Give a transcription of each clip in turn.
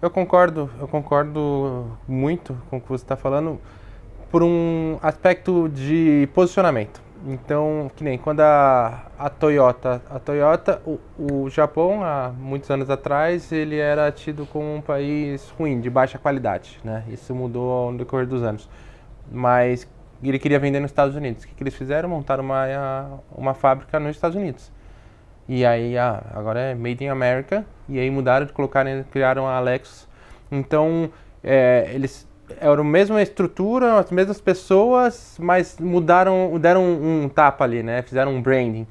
Eu concordo, eu concordo muito com o que você está falando por um aspecto de posicionamento. Então, que nem quando a, a Toyota, a Toyota, o, o Japão há muitos anos atrás ele era tido como um país ruim, de baixa qualidade, né? Isso mudou no decorrer dos anos. Mas ele queria vender nos Estados Unidos. O que, que eles fizeram? Montaram uma uma fábrica nos Estados Unidos. E aí, ah, agora é Made in America. E aí mudaram, de colocaram, criaram a Alex. Então, é, eles eram a mesma estrutura, as mesmas pessoas, mas mudaram, deram um, um, tapa ali, né? Fizeram um branding.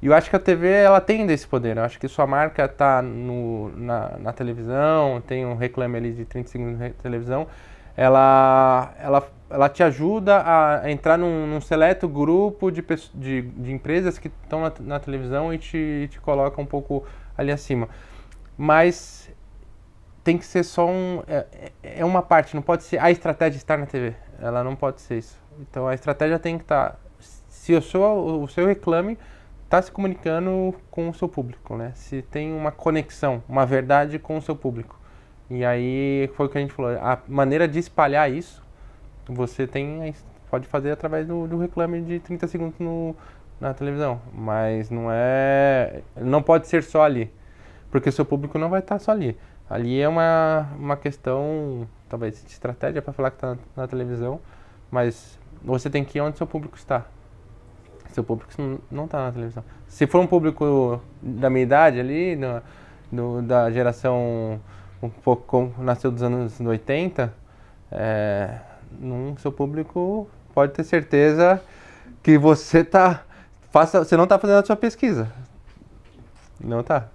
E eu acho que a TV, ela tem desse poder. Eu acho que sua marca tá no, na, na televisão, tem um reclame ali de 30 segundos de televisão. Ela, ela ela te ajuda a entrar num, num seleto grupo de, de, de empresas que estão na, na, televisão e te, te coloca um pouco ali acima. Mas tem que ser só um. É, é, uma parte, não pode ser a estratégia estar na TV. Ela não pode ser isso. Então a estratégia tem que estar. Tá, se eu sou o seu reclame, está se comunicando com o seu público, né? Se tem uma conexão, uma verdade com o seu público. E aí foi o que a gente falou, a maneira de espalhar isso você tem pode fazer através do, do reclame de 30 segundos no, na televisão, mas não é, não pode ser só ali, porque o seu público não vai estar só ali. Ali é uma, uma questão, talvez, de estratégia para falar que está na, na, televisão, mas você tem que ir onde seu público está. Seu público não está na televisão. Se for um público da minha idade ali, no, da geração um pouco nasceu dos anos 80, é, seu público pode ter certeza que você tá faça, você não está fazendo a sua pesquisa. Não está